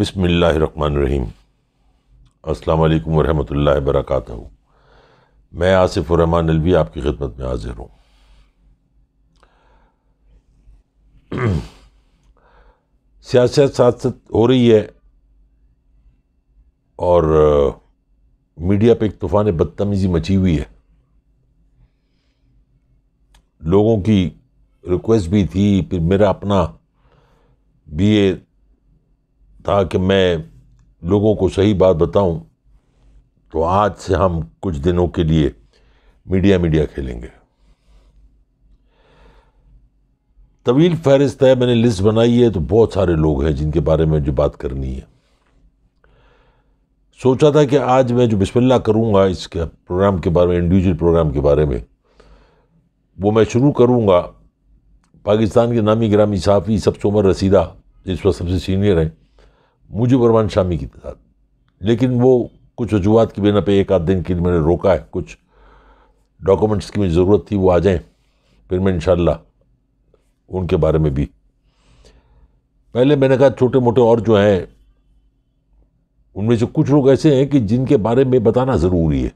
बिसमीम् अल्लाम वरहमल वर्क मैं आसिफ रहमान अलवी आपकी खिदमत में हाजिर हूँ सियासत साथ हो रही है और मीडिया पे एक तूफ़ान बदतमीज़ी मची हुई है लोगों की रिक्वेस्ट भी थी फिर मेरा अपना भी ये था कि मैं लोगों को सही बात बताऊं तो आज से हम कुछ दिनों के लिए मीडिया मीडिया खेलेंगे तवील फहरिस्त है मैंने लिस्ट बनाई है तो बहुत सारे लोग हैं जिनके बारे में जो बात करनी है सोचा था कि आज मैं जो बिस्मिल्ला करूँगा इसके प्रोग्राम के बारे में इंडिविजुअल प्रोग्राम के बारे में वो मैं शुरू करूँगा पाकिस्तान के नामी ग्रामी साफ़ी सबसे उमर रसीदा जिस वक्त सबसे सीनियर हैं बरवान शामी की तरह लेकिन वो कुछ वजूहत की बिना पे एक आध दिन के लिए मैंने रोका है कुछ डॉक्यूमेंट्स की मुझे ज़रूरत थी वो आ जाएं फिर मैं इन उनके बारे में भी पहले मैंने कहा छोटे मोटे और जो हैं उनमें से कुछ लोग ऐसे हैं कि जिनके बारे में बताना ज़रूरी है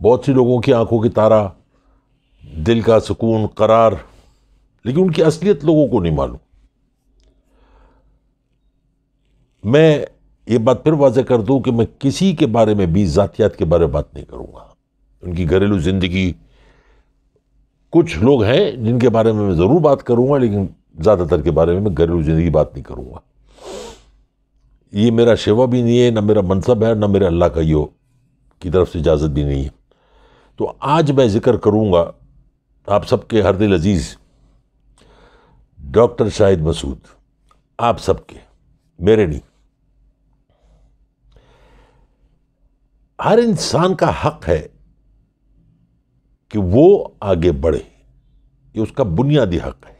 बहुत सी लोगों की आंखों की तारा दिल का सुकून करार लेकिन उनकी असलियत लोगों को नहीं मालूम मैं ये बात फिर वाजह कर दूँ कि मैं किसी के बारे में भी ज़ातियात के बारे में बात नहीं करूँगा उनकी घरेलू ज़िंदगी कुछ लोग हैं जिनके बारे में मैं ज़रूर बात करूँगा लेकिन ज़्यादातर के बारे में मैं घरेलू ज़िंदगी बात नहीं करूँगा ये मेरा शेवा भी नहीं है ना मेरा मनसब है ना मेरे अल्लाह का यो की तरफ से इजाज़त भी नहीं है तो आज मैं ज़िक्र करूँगा आप सबके हर दिल अजीज़ डॉक्टर शाहिद मसूद आप सबके मेरे नहीं हर इंसान का हक है कि वो आगे बढ़े ये उसका बुनियादी हक है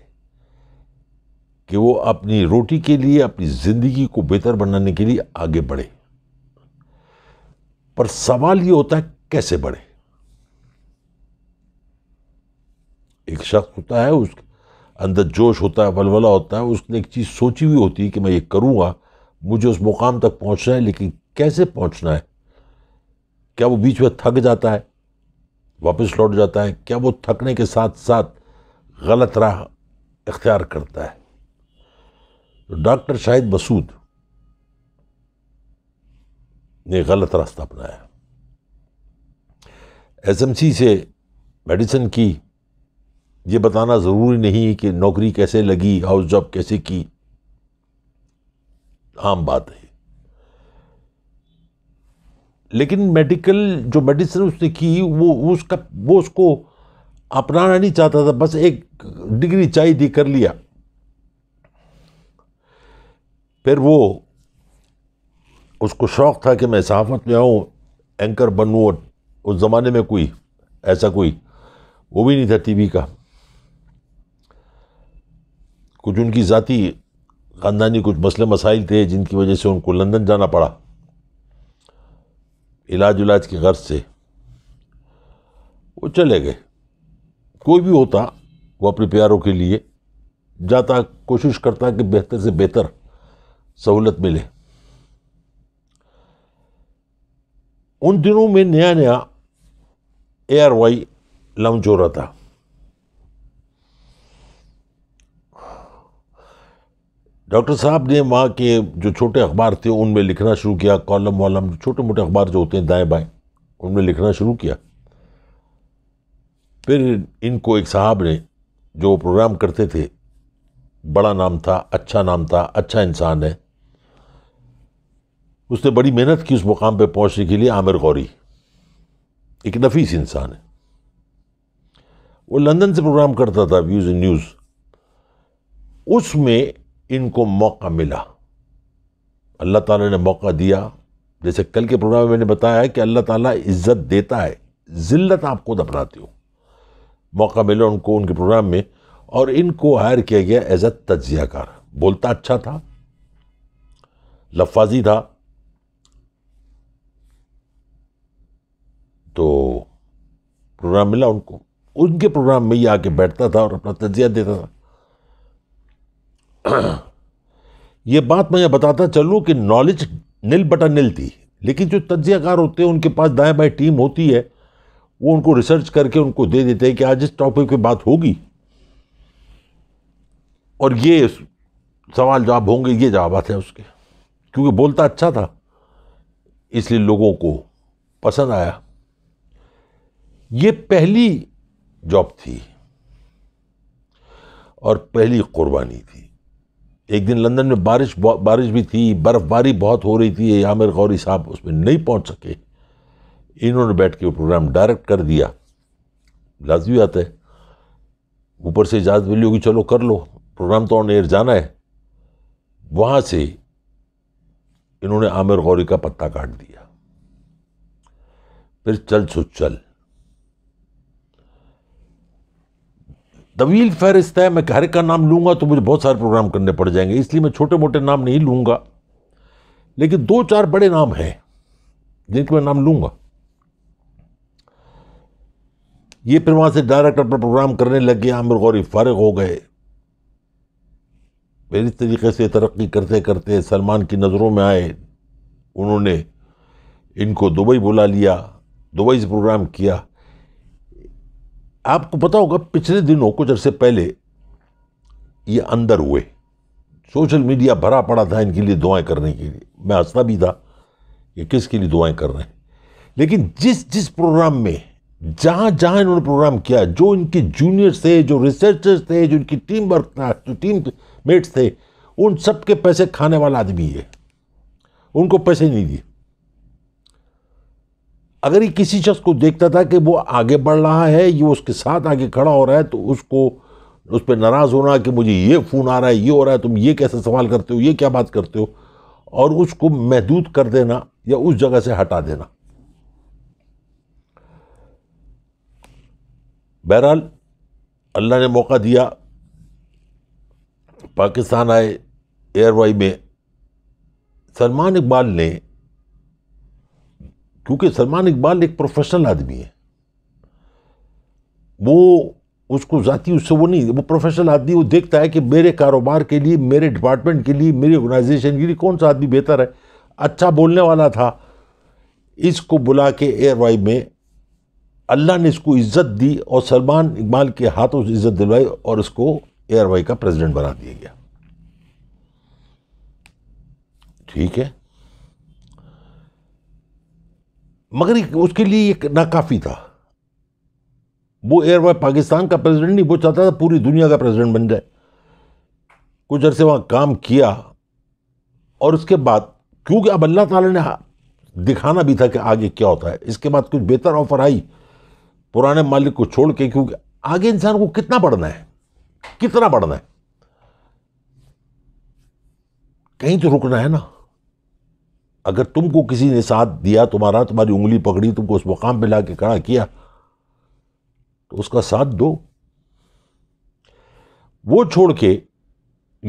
कि वो अपनी रोटी के लिए अपनी ज़िंदगी को बेहतर बनाने के लिए आगे बढ़े पर सवाल ये होता है कैसे बढ़े एक शख्स होता है उसके अंदर जोश होता है वलवला होता है उसने एक चीज़ सोची हुई होती है कि मैं ये करूँगा मुझे उस मुकाम तक पहुँचना है लेकिन कैसे पहुँचना है क्या वो बीच में थक जाता है वापस लौट जाता है क्या वो थकने के साथ साथ गलत राह इख्तियार करता है तो डॉक्टर शाहिद मसूद ने गलत रास्ता अपनाया एसएमसी से मेडिसिन की ये बताना ज़रूरी नहीं कि नौकरी कैसे लगी हाउस जॉब कैसे की आम बात है लेकिन मेडिकल जो मेडिसिन उसने की वो उसका वो उसको अपनाना नहीं चाहता था बस एक डिग्री चाहिए थी कर लिया फिर वो उसको शौक़ था कि मैं सहाफ़त में आऊँ एंकर बनूँ और उस ज़माने में कोई ऐसा कोई वो भी नहीं था टीवी का कुछ उनकी ज़ाती ख़ानदानी कुछ मसले मसाइल थे जिनकी वजह से उनको लंदन जाना पड़ा इलाज उलाज की गर्ज से वो चले गए कोई भी होता वो अपने प्यारों के लिए जाता कोशिश करता कि बेहतर से बेहतर सहूलत मिले उन दिनों में नया नया ए आर वाई लॉन्च हो रहा था डॉक्टर साहब ने वहाँ के जो छोटे अखबार थे उनमें लिखना शुरू किया कॉलम वॉलम छोटे मोटे अखबार जो होते हैं दाएँ बाएँ उनमें लिखना शुरू किया फिर इनको एक साहब ने जो प्रोग्राम करते थे बड़ा नाम था अच्छा नाम था अच्छा इंसान है उसने बड़ी मेहनत की उस मुकाम पे पहुंचने के लिए आमिर गौरी एक नफीस इंसान है वो लंदन से प्रोग्राम करता था व्यूज़ इन न्यूज़ उसमें इनको मौका मिला अल्लाह ताला ने मौका दिया जैसे कल के प्रोग्राम में मैंने बताया कि अल्लाह ताला इज़्ज़त देता है ज़िल्लत आपको अपनाती हो मौका मिला उनको उनके प्रोग्राम में और इनको हायर किया गया एज अ तजियाकार बोलता अच्छा था लफाजी था तो प्रोग्राम मिला उनको उनके प्रोग्राम में ही आके बैठता था और अपना तजिया देता था ये बात मैं बताता चलूँ कि नॉलेज नील बटा नील थी लेकिन जो तज्जियाकार होते हैं उनके पास दाएँ बाएँ टीम होती है वो उनको रिसर्च करके उनको दे देते हैं कि आज इस टॉपिक पे बात होगी और ये सवाल जवाब होंगे ये जवाब आते हैं उसके क्योंकि बोलता अच्छा था इसलिए लोगों को पसंद आया ये पहली जॉब थी और पहली कुर्बानी थी एक दिन लंदन में बारिश बारिश भी थी बर्फ़बारी बहुत हो रही थी आमिर गौरी साहब उसमें नहीं पहुंच सके इन्होंने बैठ के प्रोग्राम डायरेक्ट कर दिया लाजमी बात है ऊपर से इजाज़त मिली होगी चलो कर लो प्रोग्राम तो ऑन एयर जाना है वहाँ से इन्होंने आमिर गौरी का पत्ता काट दिया फिर चल सो चल तवील फहरिस्त है मैं हर का नाम लूँगा तो मुझे बहुत सारे प्रोग्राम करने पड़ जाएंगे इसलिए मैं छोटे मोटे नाम नहीं लूँगा लेकिन दो चार बड़े नाम हैं जिनके मैं नाम लूँगा ये फिर वहाँ से डायरेक्टर पर प्रोग्राम करने लग गया आमिर गौरी फारग हो गए फिर इस तरीके से तरक्की करते करते सलमान की नज़रों में आए उन्होंने इनको दुबई बुला लिया दुबई से प्रोग्राम किया आपको पता होगा पिछले दिनों कुछ अरसे पहले ये अंदर हुए सोशल मीडिया भरा पड़ा था इनके लिए दुआएं करने के लिए मैं हंसता भी था कि किसके लिए दुआएं कर रहे हैं लेकिन जिस जिस प्रोग्राम में जहाँ जहाँ इन्होंने प्रोग्राम किया जो इनके जूनियर्स थे जो रिसर्चर्स थे जो इनकी टीम वर्क था जो टीम मेट्स थे उन सब के पैसे खाने वाला आदमी है उनको पैसे नहीं दिए अगर ये किसी शख्स को देखता था कि वो आगे बढ़ रहा है ये उसके साथ आगे खड़ा हो रहा है तो उसको उस पर नाराज़ होना कि मुझे ये फ़ोन आ रहा है ये हो रहा है तुम ये कैसे सवाल करते हो ये क्या बात करते हो और उसको महदूद कर देना या उस जगह से हटा देना बहरहाल अल्लाह ने मौका दिया पाकिस्तान आए एयरवाई में सलमान इकबाल ने क्योंकि सलमान इकबाल एक प्रोफेशनल आदमी है वो उसको जाती उससे वो नहीं वो प्रोफेशनल आदमी वो देखता है कि मेरे कारोबार के लिए मेरे डिपार्टमेंट के लिए मेरे ऑर्गेनाइजेशन के लिए कौन सा आदमी बेहतर है अच्छा बोलने वाला था इसको बुला के एयर वाई में अल्लाह ने इसको इज्जत दी और सलमान इकबाल के हाथों से इज्जत दिलवाई और इसको एयर वाई का प्रेसिडेंट बना दिया गया ठीक है मगर उसके लिए ये नाकाफ़ी था वो एयरवे पाकिस्तान का प्रेसिडेंट नहीं वो चाहता था पूरी दुनिया का प्रेसिडेंट बन जाए कुछ अरसे वहाँ काम किया और उसके बाद क्योंकि अब अल्लाह ताला ने दिखाना भी था कि आगे क्या होता है इसके बाद कुछ बेहतर ऑफर आई पुराने मालिक को छोड़ के क्योंकि आगे इंसान को कितना बढ़ना है कितना बढ़ना है कहीं तो रुकना है ना अगर तुमको किसी ने साथ दिया तुम्हारा तुम्हारी उंगली पकड़ी तुमको उस मुकाम पे ला के खड़ा किया तो उसका साथ दो वो छोड़ के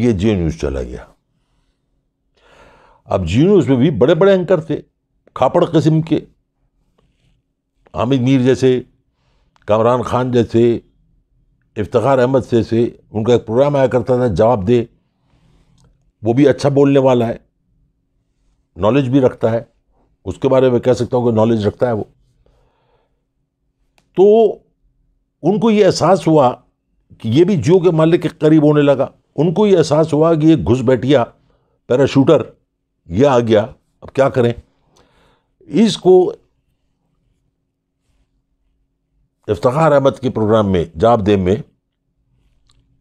ये जियो न्यूज़ चला गया अब जियो न्यूज़ में भी बड़े बड़े एंकर थे खापड़ किस्म के हामिद मीर जैसे कामरान खान जैसे इफ्तार अहमद से से उनका एक प्रोग्राम आया करता था जवाब दे वो भी अच्छा बोलने वाला है नॉलेज भी रखता है उसके बारे में कह सकता हूँ कि नॉलेज रखता है वो तो उनको ये एहसास हुआ कि ये भी जियो के मालिक के करीब होने लगा उनको ये एहसास हुआ कि ये घुस बैठिया पैराशूटर ये आ गया अब क्या करें इसको इफ्तार अहमद के प्रोग्राम में दे में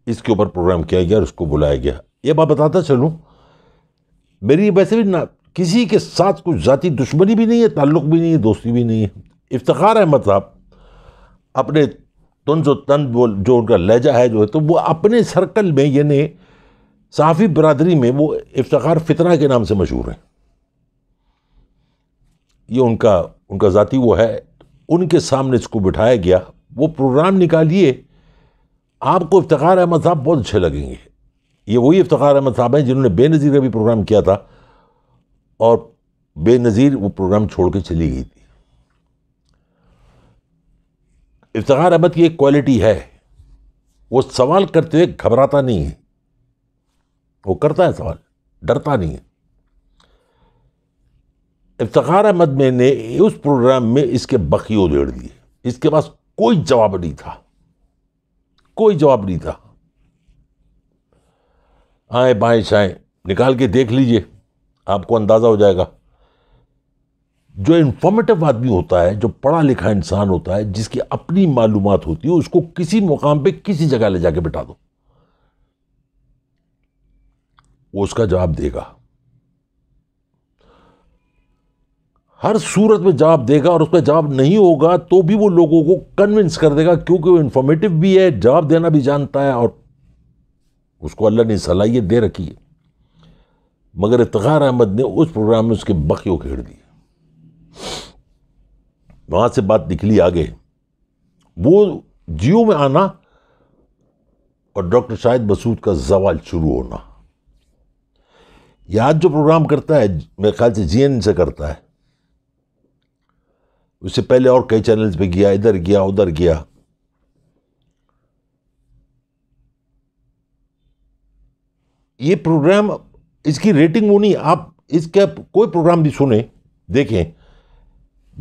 इसके ऊपर प्रोग्राम किया गया और उसको बुलाया गया ये बात बताता चलूँ मेरी वैसे भी ना किसी के साथ कुछ ज़ाती दुश्मनी भी नहीं है ताल्लुक भी नहीं है दोस्ती भी नहीं है इफ्तार अहमद साहब मतलब। अपने तंज जो तन बोल जो उनका लहजा है जो है तो वो अपने सर्कल में यानी साफ़ी बरदरी में वो इफ्तार फितना के नाम से मशहूर हैं ये उनका उनका ज़ाती वो है उनके सामने इसको बिठाया गया वो प्रोग्राम निकालिए आपको इफ्तार अहमद साहब बहुत अच्छे लगेंगे ये वही इफ्तार अहमद साहब हैं जिन्होंने बेनज़ीर का भी प्रोग्राम किया था और बेनज़ीर वो प्रोग्राम छोड़ के चली गई थी इफ्तार अहमद की एक क्वालिटी है वो सवाल करते हुए घबराता नहीं है वो करता है सवाल डरता नहीं है इफ्तार अहमद में ने उस प्रोग्राम में इसके बखी उधेड़ दिए इसके पास कोई जवाब नहीं था कोई जवाब नहीं था आए बाएं शाएं निकाल के देख लीजिए आपको अंदाज़ा हो जाएगा जो इन्फॉर्मेटिव आदमी होता है जो पढ़ा लिखा इंसान होता है जिसकी अपनी मालूम होती है उसको किसी मुकाम पे किसी जगह ले जाके बिठा दो वो उसका जवाब देगा हर सूरत में जवाब देगा और उसका जवाब नहीं होगा तो भी वो लोगों को कन्विंस कर देगा क्योंकि वो इन्फॉर्मेटिव भी है जवाब देना भी जानता है और उसको अल्लाह ने सलाहियत दे रखी है मगर इफ्तार अहमद ने उस प्रोग्राम में उसके बकियों घेर दिया वहां से बात निकली आगे वो जियो में आना और डॉक्टर शाहिद मसूद का जवाल शुरू होना याद जो प्रोग्राम करता है मेरे ख्याल से जीएन से करता है उससे पहले और कई चैनल्स पे गया इधर गया उधर गया ये प्रोग्राम इसकी रेटिंग वो नहीं आप इसका कोई प्रोग्राम भी सुने देखें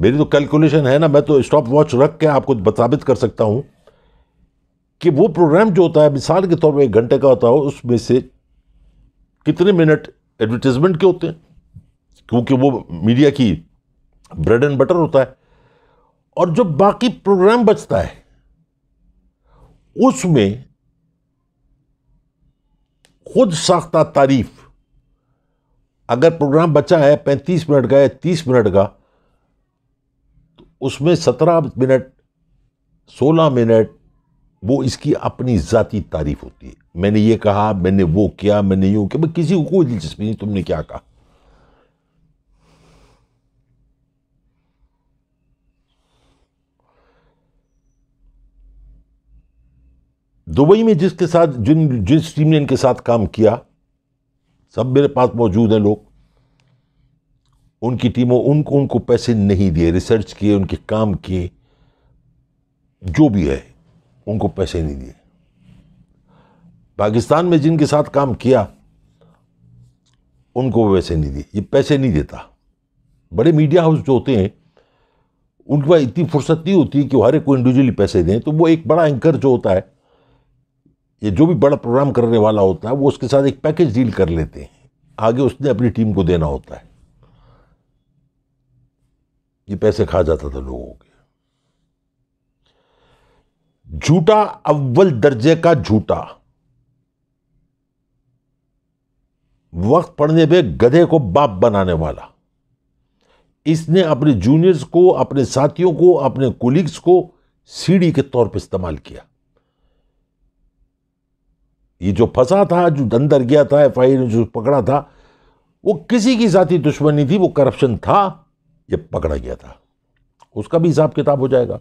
मेरी तो कैलकुलेशन है ना मैं तो स्टॉप वॉच रख के आपको बताबित कर सकता हूँ कि वो प्रोग्राम जो होता है मिसाल के तौर पर एक घंटे का होता है उसमें से कितने मिनट एडवर्टीजमेंट के होते हैं क्योंकि वो मीडिया की ब्रेड एंड बटर होता है और जो बाकी प्रोग्राम बचता है उसमें खुद साख्ता तारीफ अगर प्रोग्राम बचा है पैंतीस मिनट का या तीस मिनट का तो उसमें सत्रह मिनट सोलह मिनट वो इसकी अपनी ज़ाती तारीफ होती है मैंने ये कहा मैंने वो किया मैंने यूँ किया मैं किसी को कोई दिलचस्पी नहीं तुमने क्या कहा दुबई में जिसके साथ जिन जिस टीम ने इनके साथ काम किया सब मेरे पास मौजूद हैं लोग उनकी टीमों उनको उनको पैसे नहीं दिए रिसर्च किए उनके काम किए जो भी है उनको पैसे नहीं दिए पाकिस्तान में जिनके साथ काम किया उनको वैसे नहीं दिए ये पैसे नहीं देता बड़े मीडिया हाउस जो होते हैं उनके पास इतनी फुर्सत नहीं होती कि हर एक को इंडिविजुअली पैसे दें तो वो एक बड़ा एंकर जो होता है ये जो भी बड़ा प्रोग्राम करने वाला होता है वो उसके साथ एक पैकेज डील कर लेते हैं आगे उसने अपनी टीम को देना होता है ये पैसे खा जाता था लोगों के झूठा अव्वल दर्जे का झूठा वक्त पड़ने पे गधे को बाप बनाने वाला इसने अपने जूनियर्स को अपने साथियों को अपने कोलिग्स को सीढ़ी के तौर पे इस्तेमाल किया ये जो फंसा था जो अंदर गया था एफ आई ने जो पकड़ा था वो किसी की जाती दुश्मनी थी वो करप्शन था ये पकड़ा गया था उसका भी हिसाब किताब हो जाएगा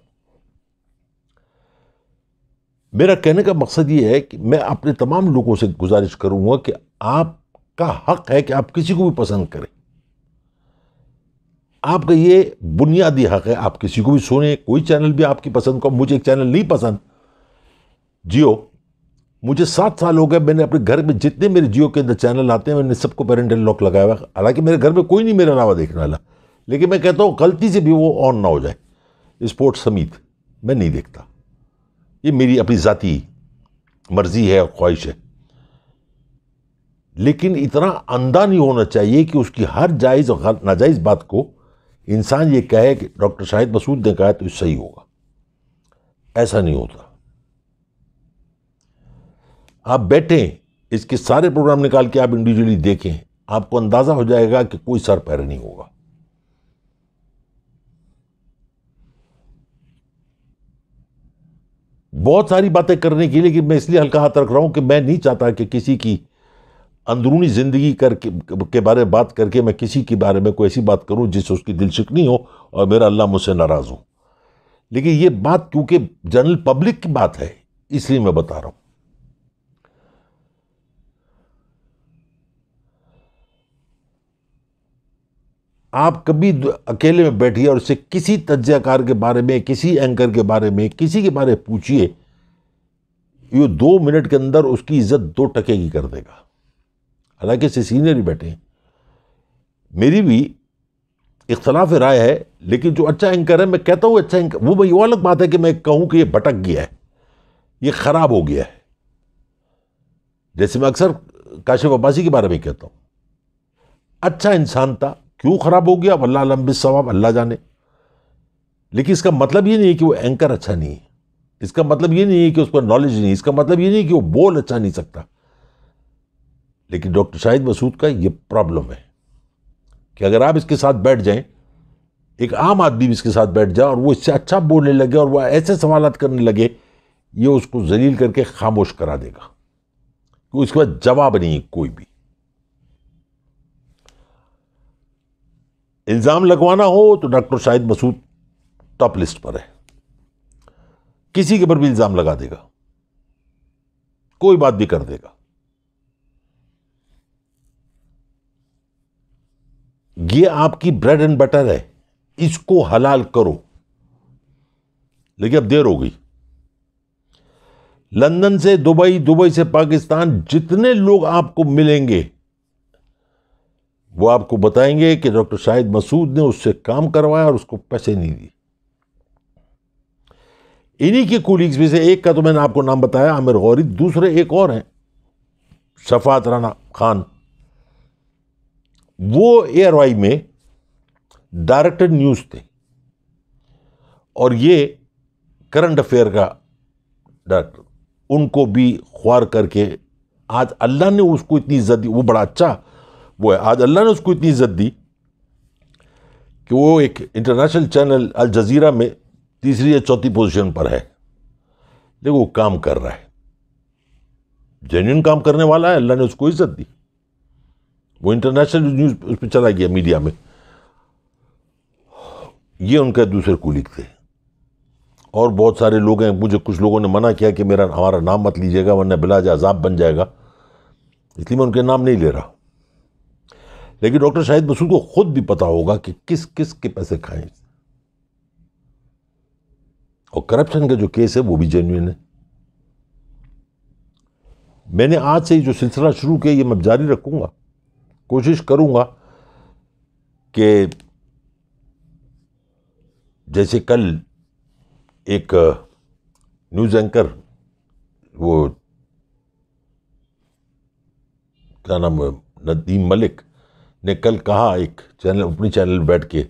मेरा कहने का मकसद ये है कि मैं अपने तमाम लोगों से गुजारिश करूंगा कि आपका हक है कि आप किसी को भी पसंद करें आपका ये बुनियादी हक है आप किसी को भी सुने कोई चैनल भी आपकी पसंद को मुझे एक चैनल नहीं पसंद जियो मुझे सात साल हो गए मैंने अपने घर में जितने मेरे जियो के अंदर चैनल आते हैं मैंने सबको पेरेंटल लॉक लगाया हुआ हालांकि मेरे घर में कोई नहीं मेरा अलावा देखने वाला लेकिन मैं कहता हूँ गलती से भी वो ऑन ना हो जाए स्पोर्ट्स समीत मैं नहीं देखता ये मेरी अपनी ज़ाती मर्ज़ी है और ख्वाहिश है लेकिन इतना अंधा नहीं होना चाहिए कि उसकी हर जायज़ और नाजायज़ बात को इंसान ये कहे कि डॉक्टर शाहिद मसूद ने कहा तो सही होगा ऐसा नहीं होता आप बैठें इसके सारे प्रोग्राम निकाल के आप इंडिविजुअली देखें आपको अंदाज़ा हो जाएगा कि कोई सर पैर नहीं होगा बहुत सारी बातें करने के लिए कि मैं इसलिए हल्का हाथ रख रहा हूं कि मैं नहीं चाहता कि किसी की अंदरूनी ज़िंदगी करके के बारे में बात करके मैं किसी के बारे में कोई ऐसी बात करूँ जिससे उसकी दिल शिकनी हो और मेरा अल्लाह मुझसे नाराज़ हो लेकिन ये बात क्योंकि जनरल पब्लिक की बात है इसलिए मैं बता रहा हूं आप कभी अकेले में बैठिए और उससे किसी तज्जाकार के बारे में किसी एंकर के बारे में किसी के बारे में पूछिए ये दो मिनट के अंदर उसकी इज्जत दो टके की कर देगा हालांकि इससे सीनियर ही बैठे मेरी भी इख्तलाफ राय है लेकिन जो अच्छा एंकर है मैं कहता हूँ अच्छा एंकर वो भाई वो अलग बात है कि मैं कहूँ कि ये भटक गया है ये ख़राब हो गया है जैसे मैं अक्सर काशिफ अब्बासी के बारे में कहता हूँ अच्छा इंसान था क्यों ख़राब हो गया अब अल्लाह लम्ब सवाब अल्लाह जाने लेकिन इसका मतलब ये नहीं है कि वो एंकर अच्छा नहीं है इसका मतलब ये नहीं है कि उसका नॉलेज नहीं इसका मतलब ये नहीं कि वो बोल अच्छा नहीं सकता लेकिन डॉक्टर शाहिद मसूद का ये प्रॉब्लम है कि अगर आप इसके साथ बैठ जाएं एक आम आदमी भी इसके साथ बैठ जाए और वो इससे अच्छा बोलने लगे और वह ऐसे सवाल करने लगे ये उसको जलील करके खामोश करा देगा क्योंकि उसके बाद जवाब नहीं है कोई भी इल्ज़ाम लगवाना हो तो doctor Shahid Masood top list पर है किसी के पर भी इल्ज़ाम लगा देगा कोई बात भी कर देगा ये आपकी ब्रेड एंड बटर है इसको हलाल करो लेकिन अब देर हो गई लंदन से दुबई दुबई से पाकिस्तान जितने लोग आपको मिलेंगे वो आपको बताएंगे कि डॉक्टर शाहिद मसूद ने उससे काम करवाया और उसको पैसे नहीं दिए इन्हीं के कोलिग्स में से एक का तो मैंने आपको नाम बताया आमिर गौरी दूसरे एक और हैं शफात राना खान वो आर वाई में डायरेक्टर न्यूज़ थे और ये करंट अफेयर का डायरेक्टर उनको भी ख्वार करके आज अल्लाह ने उसको इतनी इज्जत दी वो बड़ा अच्छा वो है आज अल्लाह ने उसको इतनी इज्जत दी कि वो एक इंटरनेशनल चैनल अल जजीरा में तीसरी या चौथी पोजीशन पर है देखो वो काम कर रहा है जेन्यून काम करने वाला है अल्लाह ने उसको इज्जत दी वो इंटरनेशनल न्यूज़ उस पर चला गया मीडिया में ये उनका दूसरे को थे और बहुत सारे लोग हैं मुझे कुछ लोगों ने मना किया कि मेरा हमारा नाम मत लीजिएगा वरना बिलाज अजाब बन जाएगा इसलिए मैं उनके नाम नहीं ले रहा लेकिन डॉक्टर शाहिद मसूद को खुद भी पता होगा कि किस किस के पैसे खाएं और करप्शन का जो केस है वो भी जेन्यून है मैंने आज से जो सिलसिला शुरू किया ये मैं जारी रखूंगा कोशिश करूँगा कि जैसे कल एक न्यूज़ एंकर वो क्या नाम नदीम मलिक ने कल कहा एक चैनल अपनी चैनल बैठ के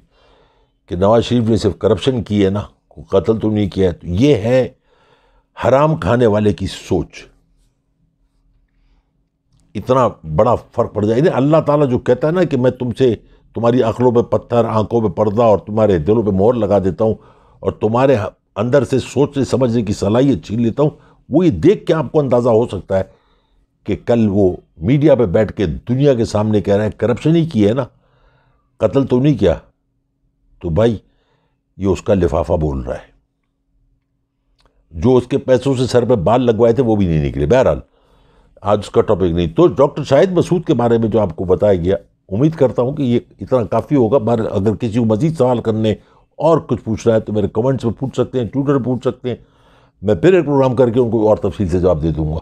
कि नवाज शरीफ ने सिर्फ करप्शन की है ना कत्ल तो नहीं किया है तो ये है हराम खाने वाले की सोच इतना बड़ा फ़र्क पड़ जाए अल्लाह ताला जो कहता है ना कि मैं तुमसे तुम्हारी अखलों पे पत्थर आंखों पे पर्दा और तुम्हारे दिलों पे मोहर लगा देता हूँ और तुम्हारे अंदर से सोचने समझने की सलाहियत छीन लेता हूँ वो ये देख के आपको अंदाज़ा हो सकता है कि कल वो मीडिया पे बैठ के दुनिया के सामने कह रहे हैं करप्शन ही किया है ना कत्ल तो नहीं किया तो भाई ये उसका लिफाफा बोल रहा है जो उसके पैसों से सर पे बाल लगवाए थे वो भी नहीं निकले बहरहाल आज उसका टॉपिक नहीं तो डॉक्टर शाहिद मसूद के बारे में जो आपको बताया गया उम्मीद करता हूँ कि ये इतना काफ़ी होगा बार अगर किसी को मज़ीद सवाल करने और कुछ पूछना है तो मेरे कमेंट्स में पूछ सकते हैं ट्विटर पूछ सकते हैं मैं फिर एक प्रोग्राम करके उनको और तफसील से जवाब दे दूँगा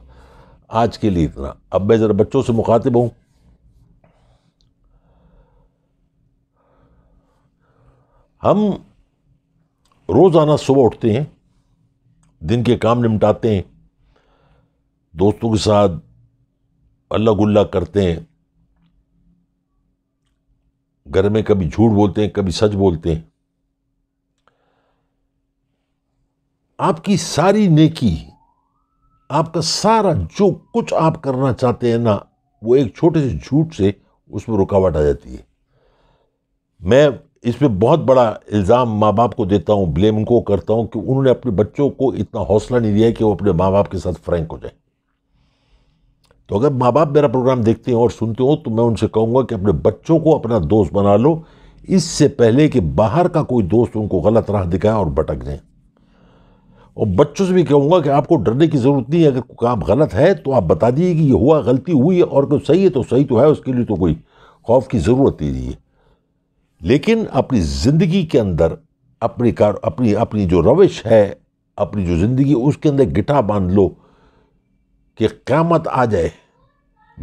आज के लिए इतना अब मैं ज़रा बच्चों से मुखातिब हूँ हम रोज़ाना सुबह उठते हैं दिन के काम निपटाते हैं दोस्तों के साथ अल्लाह गुल्ला करते हैं घर में कभी झूठ बोलते हैं कभी सच बोलते हैं आपकी सारी नेकी आपका सारा जो कुछ आप करना चाहते हैं ना वो एक छोटे से झूठ से उसमें रुकावट आ जाती है मैं इस पर बहुत बड़ा इल्ज़ाम माँ बाप को देता हूँ ब्लेम को करता हूँ कि उन्होंने अपने बच्चों को इतना हौसला नहीं दिया कि वो अपने माँ बाप के साथ फ्रैंक हो जाए तो अगर माँ बाप मेरा प्रोग्राम देखते हो और सुनते हो तो मैं उनसे कहूँगा कि अपने बच्चों को अपना दोस्त बना लो इससे पहले कि बाहर का कोई दोस्त उनको गलत राह दिखाए और भटक जाए और बच्चों से भी कहूँगा कि आपको डरने की ज़रूरत नहीं है अगर काम गलत है तो आप बता दिए कि ये हुआ गलती हुई है और कोई सही है तो सही तो है उसके लिए तो कोई खौफ की ज़रूरत नहीं है लेकिन अपनी ज़िंदगी के अंदर अपनी कार अपनी अपनी जो रविश है अपनी जो ज़िंदगी उसके अंदर गिटा बांध लो कि क़्यामत आ जाए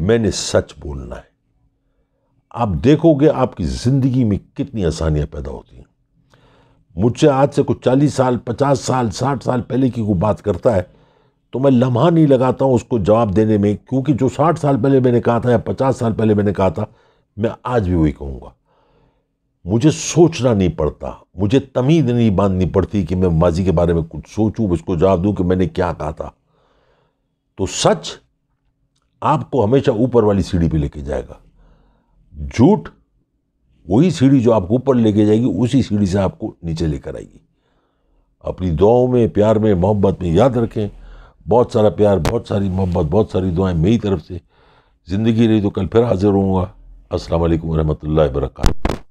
मैंने सच बोलना है आप देखोगे आपकी ज़िंदगी में कितनी आसानियाँ पैदा होती हैं मुझसे आज से कुछ चालीस साल पचास साल साठ साल पहले की कोई बात करता है तो मैं लम्हा नहीं लगाता हूँ उसको जवाब देने में क्योंकि जो साठ साल पहले मैंने कहा था या पचास साल पहले मैंने कहा था मैं आज भी वही कहूँगा मुझे सोचना नहीं पड़ता मुझे तमीज नहीं बांधनी पड़ती कि मैं माजी के बारे में कुछ सोचूँ उसको जवाब दूँ कि मैंने क्या कहा था तो सच आपको हमेशा ऊपर वाली सीढ़ी पे लेके जाएगा झूठ वही सीढ़ी जो आपको ऊपर लेके जाएगी उसी सीढ़ी से आपको नीचे लेकर आएगी अपनी दुआओं में प्यार में मोहब्बत में याद रखें बहुत सारा प्यार बहुत सारी मोहब्बत बहुत सारी दुआएं मेरी तरफ से ज़िंदगी रही तो कल फिर हाज़िर होऊंगा अस्सलाम वालेकुम रहमतुल्लाहि वबरकातुहू